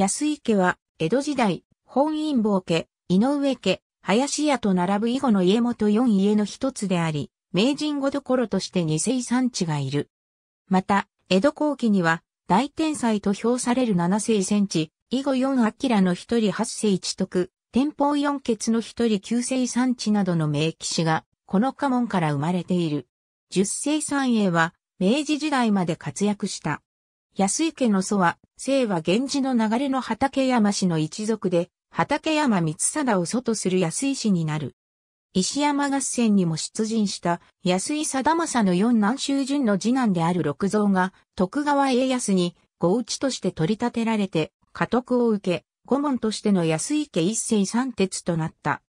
安井家は、江戸時代、本因坊家、井上家、林家と並ぶ以後の家元4家の一つであり、名人ごどころとして二世産地がいる。また、江戸後期には、大天才と評される七世戦地、以後四明の一人八世一徳、天保四傑の一人九世産地などの名騎士が、この家紋から生まれている。十世三家は、明治時代まで活躍した。安池の祖は、姓は源氏の流れの畠山氏の一族で、畠山光貞を祖とする安井氏になる。石山合戦にも出陣した安井貞政の四南州順の次男である六蔵が徳川家康に合ちとして取り立てられて家督を受け、御門としての安井家一世三鉄となった。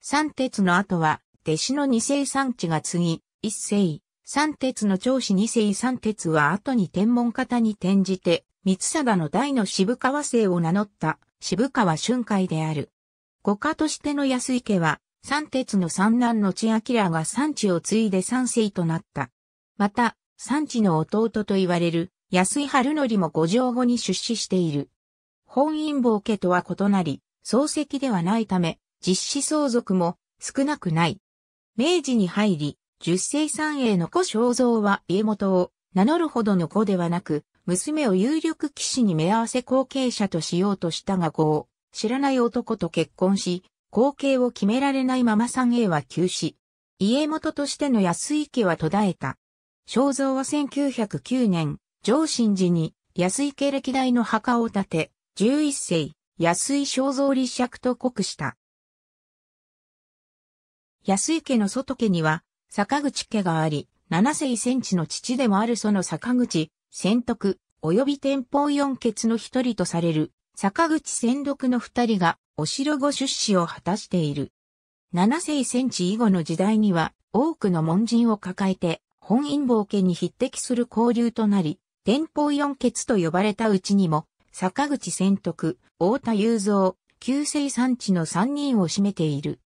三鉄の後は弟子の二世三地が次、一世、三鉄の長子二世三鉄は後に天文方に転じて、三貞の大の渋川姓を名乗った渋川春海である。五家としての安池は、三鉄の三男の千明が三地を継いで三世となった。また、三地の弟と言われる安井春則も五条後に出資している。本因坊家とは異なり、漱石ではないため、実施相続も少なくない。明治に入り、十世三栄の子肖像は家元を名乗るほどの子ではなく、娘を有力騎士に目合わせ後継者としようとしたが子を知らない男と結婚し、後継を決められないまま三栄は急死。家元としての安井家は途絶えた。肖像は1909年、上新寺に安井家歴代の墓を建て、11世、安井肖像立釈と告した。安井家の外家には、坂口家があり、七世戦地の父でもあるその坂口、仙徳、及び天保四傑の一人とされる、坂口仙徳の二人が、お城ご出資を果たしている。七世戦地以後の時代には、多くの門人を抱えて、本因坊家に匹敵する交流となり、天保四傑と呼ばれたうちにも、坂口仙徳、太田雄三、旧世産地の三人を占めている。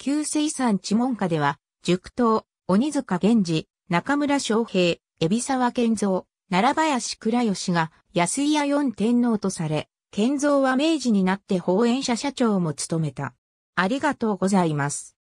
旧世産地門下では、塾頭、鬼塚源氏、中村昌平、海老沢健造、奈良林倉吉が安井屋四天皇とされ、健造は明治になって法映社社長も務めた。ありがとうございます。